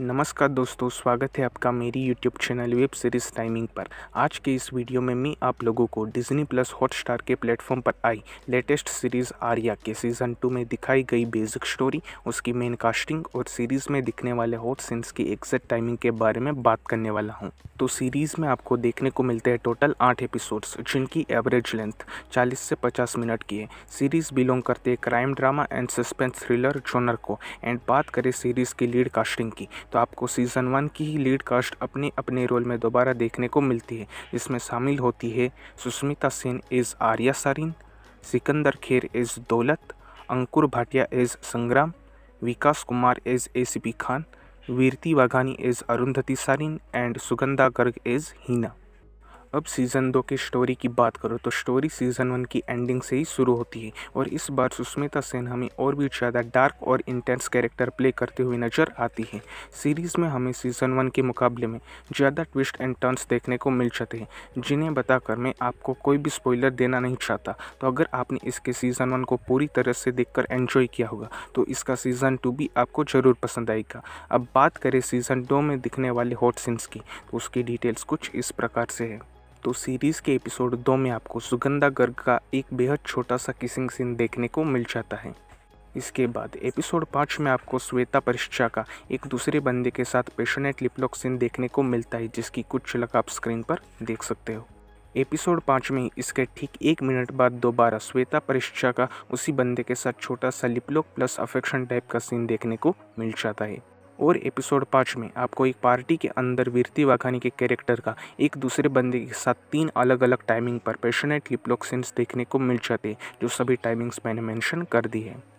नमस्कार दोस्तों स्वागत है आपका मेरी YouTube channel web series timing पर आज के इस वीडियो में मैं आप लोगों को डिज्नी प्लस हॉटस्टार के प्लेटफॉर्म पर आई लेटेस्ट सीरीज़ आर्या के सीज़न टू में दिखाई गई बेसिक स्टोरी उसकी मेन कास्टिंग और सीरीज़ में दिखने वाले हॉट सीन्स की एग्जैक्ट टाइमिंग के बारे में बात करने वाला हूँ तो सीरीज़ में आपको देखने को मिलते हैं टोटल आठ एपिसोड्स जिनकी एवरेज लेंथ चालीस से पचास मिनट की है सीरीज़ बिलोंग करते crime drama and suspense thriller genre को एंड बात करें सीरीज़ की लीड कास्टिंग की तो आपको सीज़न वन की ही लीड कास्ट अपने अपने रोल में दोबारा देखने को मिलती है जिसमें शामिल होती है Sushmita Sen as Arya Sareen Sikandar Kher as Daulat Ankur Bhatia as Sangram Vikas Kumar as A Khan Virti Vaghani as Arundhati Sareen and Sugandha Garg as Heena अब सीज़न दो की स्टोरी की बात करो तो स्टोरी सीज़न वन की एंडिंग से ही शुरू होती है और इस बार सुष्मिता सेन हमें और भी ज़्यादा डार्क और इंटेंस कैरेक्टर प्ले करते हुए नज़र आती है सीरीज़ में हमें सीज़न वन के मुकाबले में ज़्यादा ट्विस्ट एंड टर्न्स देखने को मिल जाते हैं जिन्हें बताकर मैं आपको कोई भी स्पॉइलर देना नहीं चाहता तो अगर आपने इसके सीज़न वन को पूरी तरह से देख एंजॉय किया होगा तो इसका सीज़न टू भी आपको ज़रूर पसंद आएगा अब बात करें सीज़न दो में दिखने वाले हॉट सीन्स की तो उसकी डिटेल्स कुछ इस प्रकार से है तो सीरीज़ के एपिसोड दो में आपको सुगंधा गर्ग का एक बेहद छोटा सा किसिंग सीन देखने को मिल जाता है इसके बाद एपिसोड पाँच में आपको श्वेता परिश्चा का एक दूसरे बंदे के साथ पेशनेट लिपलॉक सीन देखने को मिलता है जिसकी कुछ झलक आप स्क्रीन पर देख सकते हो एपिसोड पाँच में इसके ठीक एक मिनट बाद दोबारा श्वेता परिश्चा का उसी बंदे के साथ छोटा सा लिपलॉक प्लस अफेक्शन टाइप का सीन देखने को मिल जाता है और एपिसोड पाँच में आपको एक पार्टी के अंदर वीरती वाघानी के कैरेक्टर का एक दूसरे बंदे के साथ तीन अलग अलग टाइमिंग पर पैशनेट लिपलॉक सीन्स देखने को मिल जाते हैं जो सभी टाइमिंग्स मैंने मेंशन कर दी है